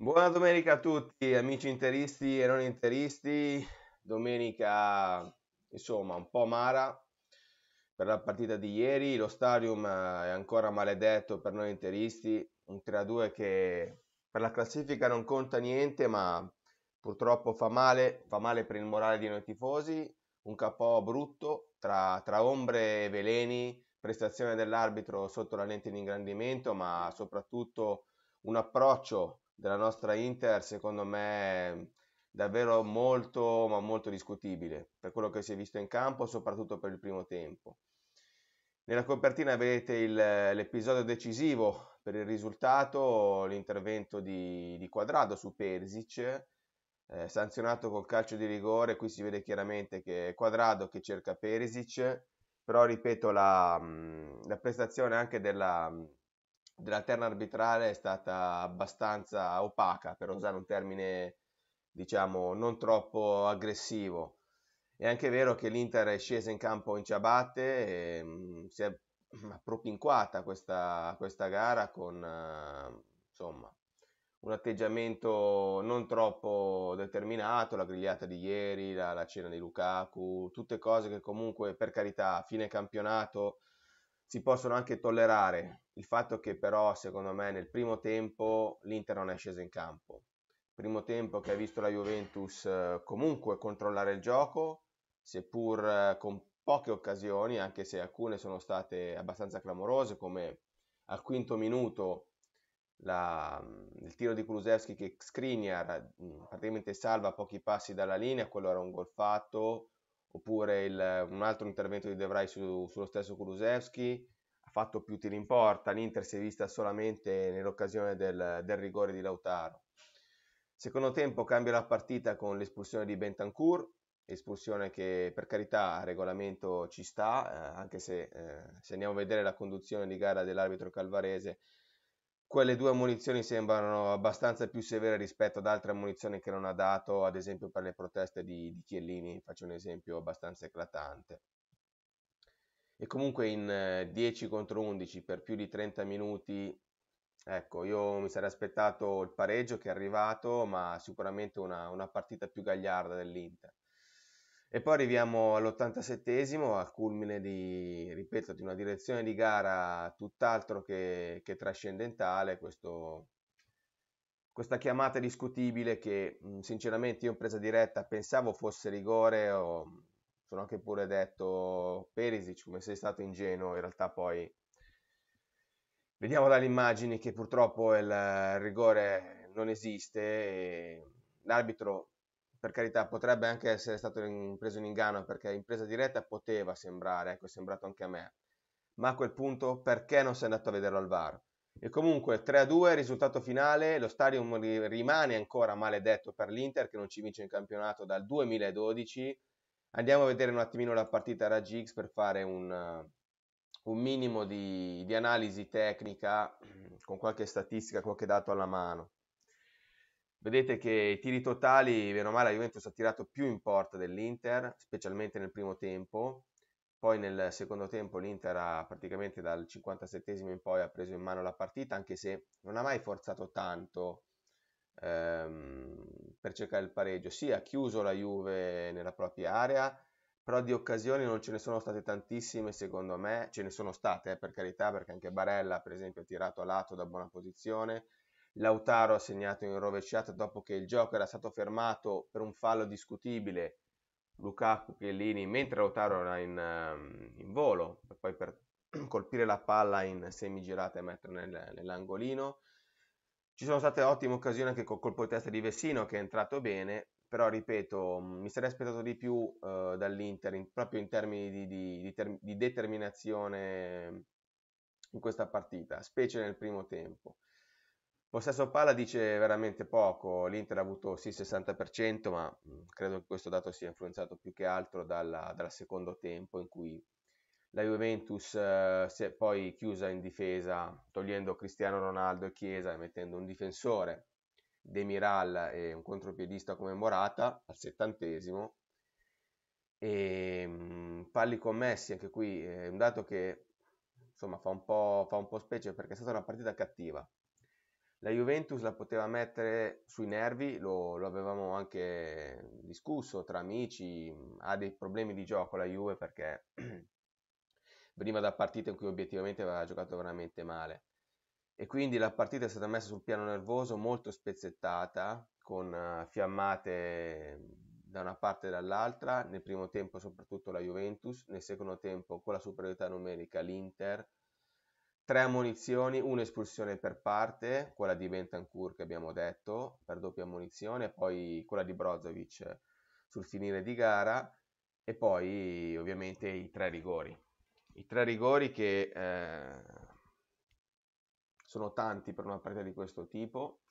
Buona domenica a tutti, amici interisti e non interisti. Domenica, insomma, un po' amara per la partita di ieri. Lo stadium eh, è ancora maledetto per noi interisti. Un 3-2 che per la classifica non conta niente, ma purtroppo fa male, fa male per il morale di noi tifosi. Un capo brutto tra, tra ombre e veleni, prestazione dell'arbitro sotto la lente di ingrandimento, ma soprattutto un approccio della nostra Inter, secondo me davvero molto, ma molto discutibile per quello che si è visto in campo, soprattutto per il primo tempo. Nella copertina vedete il, l'episodio decisivo per il risultato, l'intervento di, di Quadrado su Persic, eh, sanzionato col calcio di rigore. Qui si vede chiaramente che è Quadrado che cerca Persic, però ripeto la, mm, la prestazione anche della, mm, della terna arbitrale è stata abbastanza opaca, per usare un termine diciamo non troppo aggressivo. È anche vero che l'Inter è scesa in campo in ciabatte e mh, mm, si è mm, propinquata questa, questa gara con uh, insomma, un atteggiamento non troppo determinato, la grigliata di ieri, la, la, cena di Lukaku, tutte cose che comunque per carità a fine campionato si possono anche tollerare. Il fatto che però, secondo me, nel primo tempo l'Inter non è scesa in campo. Primo tempo che ha visto la Juventus eh, comunque controllare il gioco, seppur eh, con poche occasioni, anche se alcune sono state abbastanza clamorose, come al quinto minuto la, mm, il tiro di Kulusevski che Skriniar mm, praticamente salva pochi passi dalla linea, quello era un gol fatto, oppure il, un altro intervento di De Vrij su, sullo stesso Kulusevski, ha fatto più tiri in porta, l'Inter si è vista solamente nell'occasione del, del rigore di Lautaro. Secondo tempo cambia la partita con l'espulsione di Bentancur, espulsione che per carità a regolamento ci sta, eh, anche se eh, se andiamo a vedere la conduzione di gara dell'arbitro calvarese quelle due munizioni sembrano abbastanza più severe rispetto ad altre munizioni che non ha dato, ad esempio per le proteste di, di Chiellini, faccio un esempio abbastanza eclatante. E comunque in 10 eh, contro 11 per più di 30 minuti, ecco, io mi sarei aspettato il pareggio che è arrivato, ma sicuramente una, una partita più gagliarda dell'Inter. E poi arriviamo all'87esimo, al culmine di, ripeto, di una direzione di gara tutt'altro che, che trascendentale, questo, questa chiamata discutibile che sinceramente io in presa diretta pensavo fosse rigore o sono anche pure detto Perisic come sei stato ingenuo, in realtà poi vediamo dalle immagini che purtroppo il rigore non esiste l'arbitro per carità, potrebbe anche essere stato in, preso in inganno perché impresa diretta poteva sembrare, ecco, è sembrato anche a me. Ma a quel punto perché non sei andato a vederlo al VAR? E comunque 3-2 risultato finale, lo stadium rimane ancora maledetto per l'Inter che non ci vince in campionato dal 2012. Andiamo a vedere un attimino la partita Raggi X per fare un, un minimo di, di analisi tecnica con qualche statistica, qualche dato alla mano. Vedete che i tiri totali, meno male, la Juventus ha tirato più in porta dell'Inter, specialmente nel primo tempo. Poi nel secondo tempo l'Inter ha praticamente dal 57 in poi ha preso in mano la partita, anche se non ha mai forzato tanto ehm, per cercare il pareggio. Sì, ha chiuso la Juve nella propria area, però di occasioni non ce ne sono state tantissime secondo me. Ce ne sono state, eh, per carità, perché anche Barella, per esempio, ha tirato a lato da buona posizione Lautaro ha segnato in rovesciata dopo che il gioco era stato fermato per un fallo discutibile. Lukaku Chiellini, mentre Lautaro era in, ehm, in volo, per poi per colpire la palla in semigirata e metterla nel, nell'angolino. Ci sono state ottime occasioni anche col colpo di testa di Vessino che è entrato bene, però ripeto, mm, mi sarei aspettato di più eh, dall'Inter in, proprio in termini di, di, di, ter- di determinazione in questa partita, specie nel primo tempo. Possesso palla dice veramente poco, l'Inter ha avuto sì il 60%, ma mm, credo che questo dato sia influenzato più che altro dalla, dal secondo tempo in cui la Juventus eh, si è poi chiusa in difesa togliendo Cristiano Ronaldo e Chiesa e mettendo un difensore Demiral e un contropiedista come Morata al settantesimo e mh, parli con Messi anche qui eh, è un dato che insomma fa un po', fa un po' specie perché è stata una partita cattiva la Juventus la poteva mettere sui nervi, lo, lo avevamo anche discusso tra amici, ha dei problemi di gioco la Juve perché veniva da partite in cui obiettivamente aveva giocato veramente male e quindi la partita è stata messa sul piano nervoso molto spezzettata con eh, fiammate da una parte e dall'altra nel primo tempo soprattutto la Juventus nel secondo tempo con la superiorità numerica l'Inter tre ammonizioni, un'espulsione per parte, quella di Bentancur che abbiamo detto, per doppia ammonizione, poi quella di Brozovic sul finire di gara e poi ovviamente i tre rigori. I tre rigori che eh, sono tanti per una partita di questo tipo.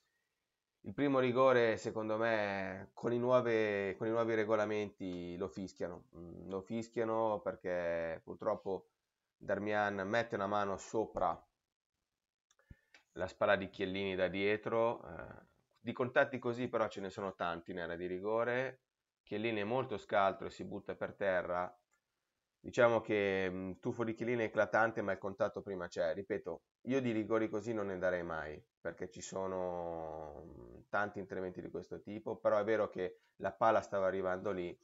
Il primo rigore, secondo me, con i, nuove, con i nuovi regolamenti lo fischiano. Mm, lo fischiano perché purtroppo Darmian mette una mano sopra la spalla di Chiellini da dietro. Eh, di contatti così però ce ne sono tanti in area di rigore. Chiellini è molto scaltro e si butta per terra. Diciamo che mh, mm, tuffo di Chiellini è eclatante, ma il contatto prima c'è. Ripeto, io di rigori così non ne darei mai, perché ci sono mm, tanti interventi di questo tipo, però è vero che la palla stava arrivando lì,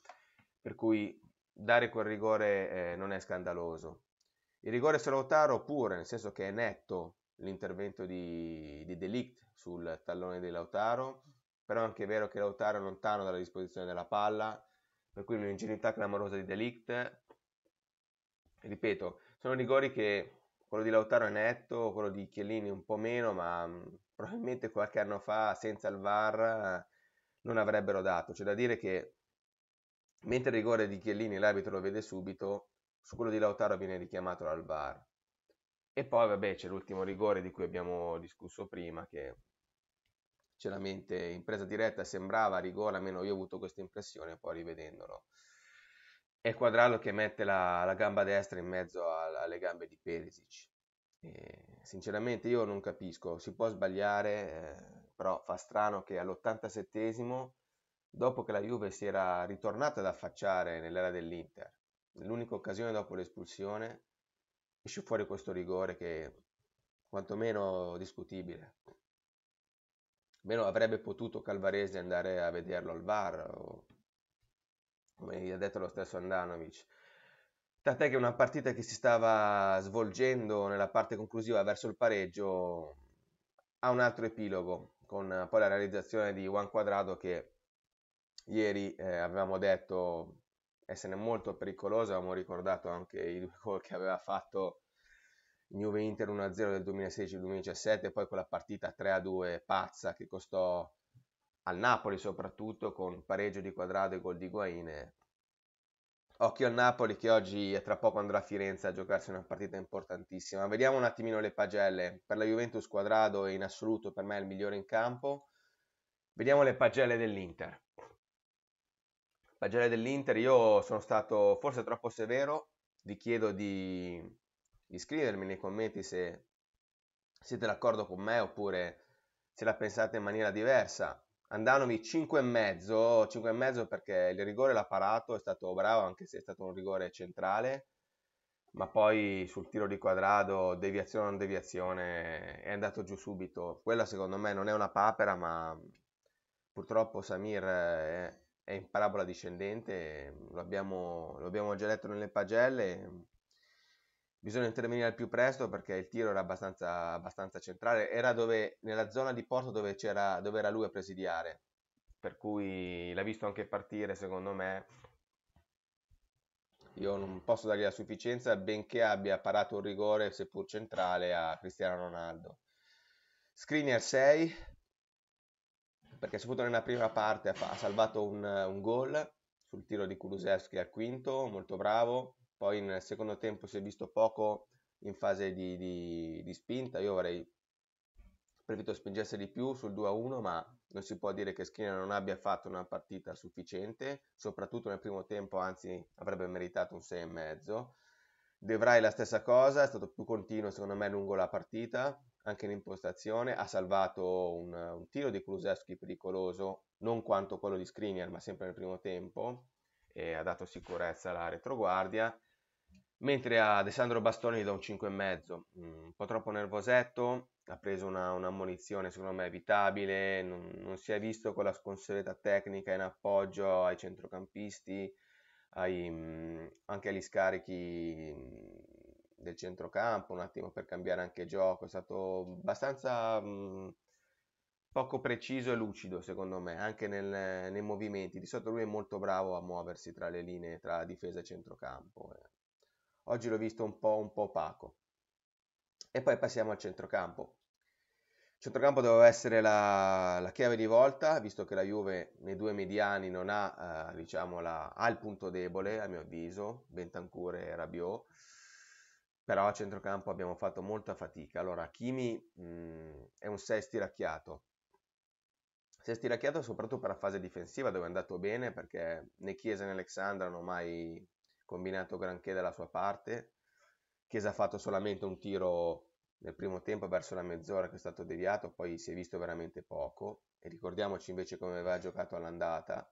per cui dare quel rigore eh, non è scandaloso. Il rigore su Lautaro pure, nel senso che è netto l'intervento di, di Delict sul tallone di Lautaro, però è anche vero che Lautaro è lontano dalla disposizione della palla, per cui un'ingenuità clamorosa di Delict. Ripeto, sono rigori che quello di Lautaro è netto, quello di Chiellini un po' meno, ma mm, probabilmente qualche anno fa senza il VAR non avrebbero dato. C'è da dire che mentre il rigore di Chiellini l'arbitro lo vede subito, su quello di Lautaro viene richiamato dal VAR. E poi, vabbè, c'è l'ultimo rigore di cui abbiamo discusso prima, che sinceramente in presa diretta sembrava rigore, almeno io ho avuto questa impressione, poi rivedendolo. È Quadrallo che mette la, la gamba destra in mezzo a, alle gambe di Perisic. E sinceramente io non capisco, si può sbagliare, eh, però fa strano che all'87esimo, dopo che la Juve si era ritornata ad affacciare nell'era dell'Inter, l'unica occasione dopo l'espulsione, esce fuori questo rigore che quantomeno discutibile. Meno avrebbe potuto Calvarese andare a vederlo al VAR, o, come gli ha detto lo stesso Andanovic. Tant'è che una partita che si stava svolgendo nella parte conclusiva verso il pareggio ha un altro epilogo, con poi la realizzazione di Juan Quadrado che ieri eh, avevamo detto essere molto pericoloso. Avevamo ricordato anche i due gol che aveva fatto Juve Inter 1-0 del 2016-2017, poi quella partita 3-2 pazza che costò al Napoli soprattutto con pareggio di quadrato e gol di Guaine. Occhio al Napoli che oggi e tra poco andrà a Firenze a giocarsi una partita importantissima. Vediamo un attimino le pagelle. Per la Juventus Quadrado è in assoluto per me il migliore in campo. Vediamo le pagelle dell'Inter la giallia dell'Inter, io sono stato forse troppo severo, vi chiedo di, di scrivermi nei commenti se siete d'accordo con me oppure se la pensate in maniera diversa. Andanovi 5,5, 5,5 perché il rigore l'ha parato, è stato bravo anche se è stato un rigore centrale, ma poi sul tiro di quadrato, deviazione o non deviazione, è andato giù subito. Quella secondo me non è una papera, ma purtroppo Samir è eh, è in parabola discendente, lo abbiamo, lo abbiamo già letto nelle pagelle, bisogna intervenire al più presto perché il tiro era abbastanza, abbastanza centrale, era dove, nella zona di porto dove, dove, era lui a presidiare, per cui l'ha visto anche partire secondo me. Io non posso dargli la sufficienza, benché abbia parato un rigore, seppur centrale, a Cristiano Ronaldo. Screener 6, perché soprattutto nella prima parte ha, ha salvato un, un gol sul tiro di Kulusevski al quinto, molto bravo, poi nel secondo tempo si è visto poco in fase di, di, di spinta, io avrei preferito spingesse di più sul 2-1, ma non si può dire che Skinner non abbia fatto una partita sufficiente, soprattutto nel primo tempo, anzi avrebbe meritato un 6,5. De Vrij la stessa cosa, è stato più continuo secondo me lungo la partita, anche l'impostazione, ha salvato un, un tiro di Kulusevski pericoloso, non quanto quello di Skriniar, ma sempre nel primo tempo, e ha dato sicurezza alla retroguardia, mentre a Alessandro Bastoni da un 5,5, mm, un po' troppo nervosetto, ha preso una, una munizione secondo me evitabile, non, non si è visto con la consueta tecnica in appoggio ai centrocampisti, ai, mm, anche agli scarichi del centrocampo, un attimo per cambiare anche gioco, è stato abbastanza mh, poco preciso e lucido secondo me, anche nel, nei movimenti. Di solito lui è molto bravo a muoversi tra le linee, tra difesa e centrocampo. Eh. Oggi l'ho visto un po', un po' opaco. E poi passiamo al centrocampo. Il centrocampo doveva essere la, la, chiave di volta, visto che la Juve nei due mediani non ha, eh, diciamo, la, ha il punto debole, a mio avviso, Bentancur e Rabiot però a centrocampo abbiamo fatto molta fatica. Allora, Kimi mh, mhmm, è un 6 stiracchiato. 6 stiracchiato soprattutto per la fase difensiva dove è andato bene perché né Chiesa né Alexandra hanno mai combinato granché dalla sua parte. Chiesa ha fatto solamente un tiro nel primo tempo verso la mezz'ora che è stato deviato, poi si è visto veramente poco. E ricordiamoci invece come aveva giocato all'andata,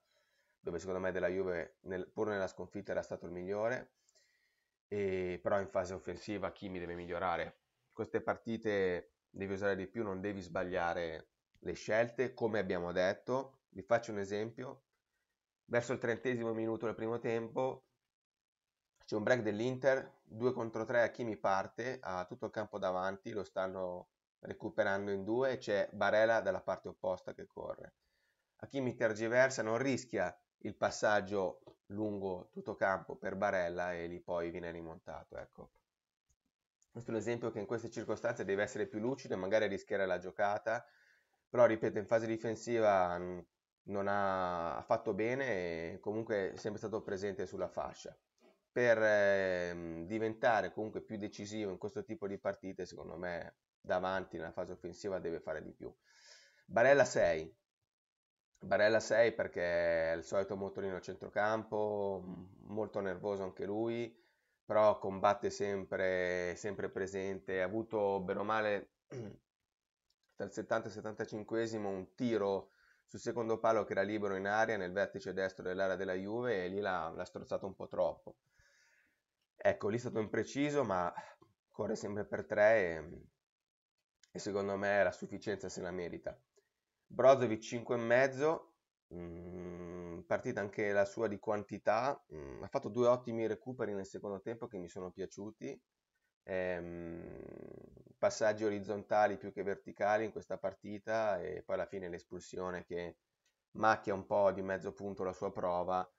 dove secondo me della Juve, nel, pur nella sconfitta, era stato il migliore e, però in fase offensiva chi mi deve migliorare. Queste partite devi usare di più, non devi sbagliare le scelte, come abbiamo detto. Vi faccio un esempio. Verso il trentesimo minuto del primo tempo c'è un break dell'Inter, 2 contro 3 a chi mi parte, ha tutto il campo davanti, lo stanno recuperando in due, c'è Barella dalla parte opposta che corre. A chi mi tergiversa, non rischia il passaggio lungo tutto campo per Barella e lì poi viene rimontato. Ecco. Questo è un esempio che in queste circostanze deve essere più lucido e magari rischiare la giocata, però ripeto, in fase difensiva mm, non ha fatto bene e comunque è sempre stato presente sulla fascia. Per eh, diventare comunque più decisivo in questo tipo di partite, secondo me davanti nella fase offensiva deve fare di più. Barella 6, Barella 6 perché è il solito motorino a centrocampo, molto nervoso anche lui, però combatte sempre, sempre presente. Ha avuto bene o male dal 70 al 75 un tiro sul secondo palo che era libero in aria nel vertice destro dell'area della Juve e lì l'ha, l'ha strozzato un po' troppo. Ecco, lì è stato impreciso, ma corre sempre per 3 e, e secondo me la sufficienza se la merita. Brozovic 5,5, mh, mm, partita anche la sua di quantità, mh, mm, ha fatto due ottimi recuperi nel secondo tempo che mi sono piaciuti, ehm, passaggi orizzontali più che verticali in questa partita e poi alla fine l'espulsione che macchia un po' di mezzo punto la sua prova.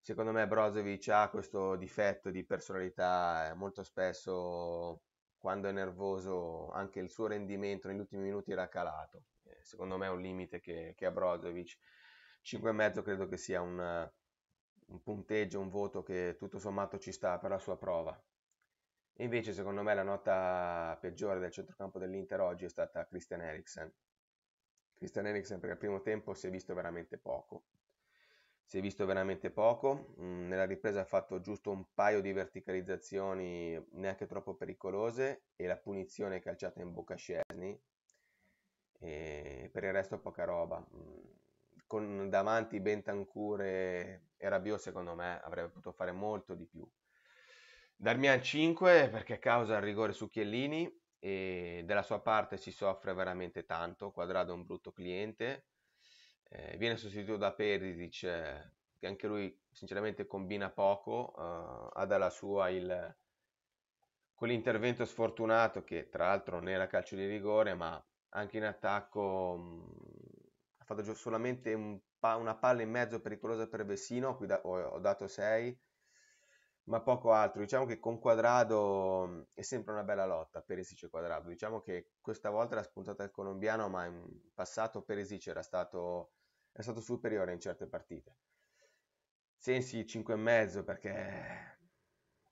Secondo me Brozovic ha questo difetto di personalità, eh, molto spesso quando è nervoso anche il suo rendimento negli ultimi minuti era calato secondo me è un limite che, che ha Brozovic. 5,5 credo che sia un, un punteggio, un voto che tutto sommato ci sta per la sua prova. E invece secondo me la nota peggiore del centrocampo dell'Inter oggi è stata Christian Eriksen. Christian Eriksen perché al primo tempo si è visto veramente poco. Si è visto veramente poco, mm, nella ripresa ha fatto giusto un paio di verticalizzazioni neanche troppo pericolose e la punizione calciata in bocca a Scesni per il resto poca roba. Mm, con Davanti, Bentancur e, e Rabiot secondo me avrebbe potuto fare molto di più. Darmian 5 perché causa il rigore su Chiellini e della sua parte si soffre veramente tanto, Quadrado è un brutto cliente, eh, viene sostituito da Perisic eh, che anche lui sinceramente combina poco, eh, ha dalla sua il, quell'intervento sfortunato che tra l'altro non era calcio di rigore ma anche in attacco mh, mhmm, ha fatto giù solamente un una palla in mezzo pericolosa per Vessino, qui da- ho, ho dato 6, ma poco altro. Diciamo che con Quadrado mh, mhmm, è sempre una bella lotta, Perisic e Quadrado. Diciamo che questa volta l'ha spuntata il colombiano, ma in passato Perisic era stato, è stato superiore in certe partite. Sensi 5 e mezzo perché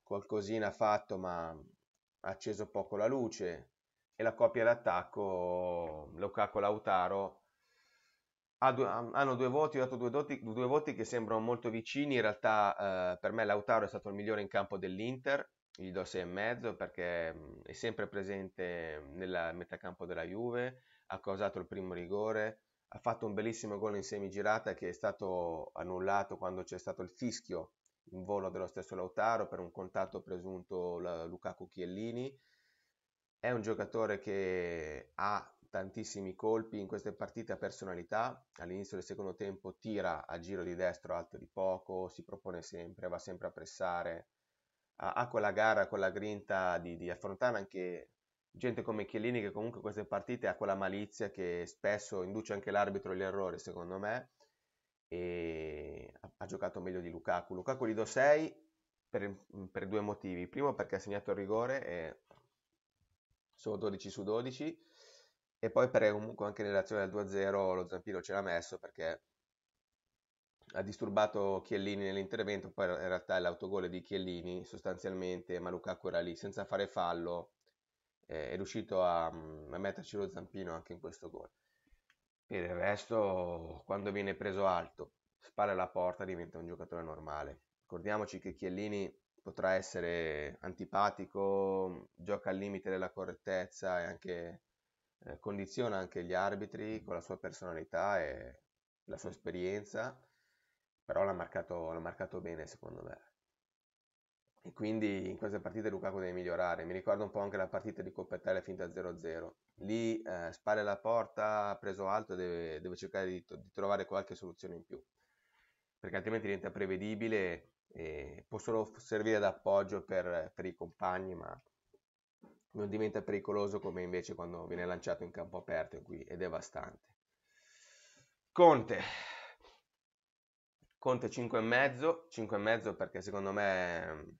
qualcosina ha fatto, ma ha acceso poco la luce e la coppia d'attacco Lukaku-Lautaro ha due, hanno due voti, ho dato due, doti, due, voti che sembrano molto vicini, in realtà eh, per me Lautaro è stato il migliore in campo dell'Inter, gli do 6,5 perché mh, mm, è sempre presente nel metacampo della Juve, ha causato il primo rigore, ha fatto un bellissimo gol in semigirata che è stato annullato quando c'è stato il fischio in volo dello stesso Lautaro per un contatto presunto Lukaku Chiellini è un giocatore che ha tantissimi colpi in queste partite a personalità. All'inizio del secondo tempo tira a giro di destro alto di poco, si propone sempre, va sempre a pressare. Ha, quella gara, quella grinta di, di affrontare anche gente come Chiellini che comunque queste partite ha quella malizia che spesso induce anche l'arbitro agli errori, secondo me. E ha, giocato meglio di Lukaku. Lukaku gli do 6 per, per due motivi. Primo perché ha segnato il rigore e solo 12 su 12 e poi per comunque anche in relazione al 2-0 lo Zampino ce l'ha messo perché ha disturbato Chiellini nell'intervento, poi in realtà è l'autogol di Chiellini sostanzialmente, ma Lukaku era lì senza fare fallo, eh, è riuscito a, mm, a, metterci lo zampino anche in questo gol. Per il resto, quando viene preso alto, spara la porta, diventa un giocatore normale. Ricordiamoci che Chiellini potrà essere antipatico, gioca al limite della correttezza e anche eh, condiziona anche gli arbitri mm. con la sua personalità e la sua esperienza, però l'ha marcato, l'ha marcato bene secondo me. E quindi in queste partite Lukaku deve migliorare. Mi ricordo un po' anche la partita di Coppa Italia finta 0-0. Lì eh, spara la porta, ha preso alto, deve, deve cercare di, di, trovare qualche soluzione in più. Perché altrimenti diventa prevedibile eh, può solo servire d'appoggio per, per i compagni, ma non diventa pericoloso come invece quando viene lanciato in campo aperto, in cui è devastante. Conte, Conte 5,5, 5,5 perché secondo me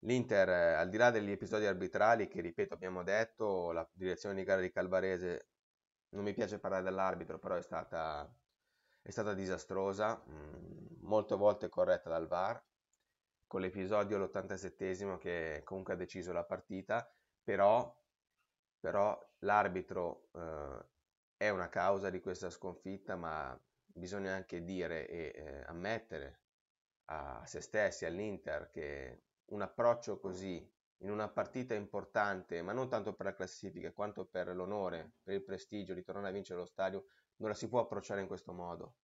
l'Inter, al di là degli episodi arbitrali che ripeto abbiamo detto, la direzione di gara di Calvarese, non mi piace parlare dell'arbitro, però è stata è stata disastrosa, mm, molte volte corretta dal VAR, con l'episodio all'87 che comunque ha deciso la partita, però, però l'arbitro eh, è una causa di questa sconfitta, ma bisogna anche dire e eh, ammettere a se stessi, all'Inter, che un approccio così in una partita importante, ma non tanto per la classifica quanto per l'onore, per il prestigio di tornare a vincere lo stadio, non la si può approcciare in questo modo,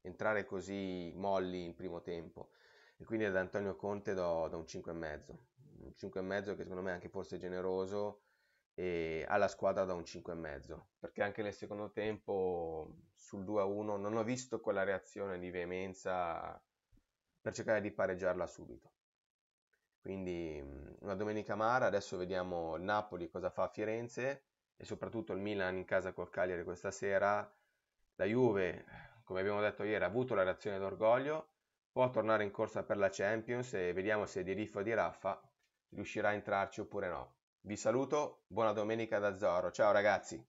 entrare così molli in primo tempo. E quindi ad Antonio Conte do, do un 5,5. Un 5,5 che secondo me è anche forse generoso e alla squadra da un 5,5 perché anche nel secondo tempo sul 2-1 non ho visto quella reazione di veemenza per cercare di pareggiarla subito. Quindi una domenica amara, adesso vediamo il Napoli cosa fa a Firenze e soprattutto il Milan in casa col Cagliari questa sera la Juve, come abbiamo detto ieri, ha avuto la reazione d'orgoglio, può tornare in corsa per la Champions e vediamo se di Riffa o di Raffa riuscirà a entrarci oppure no. Vi saluto, buona domenica da Zoro, ciao ragazzi!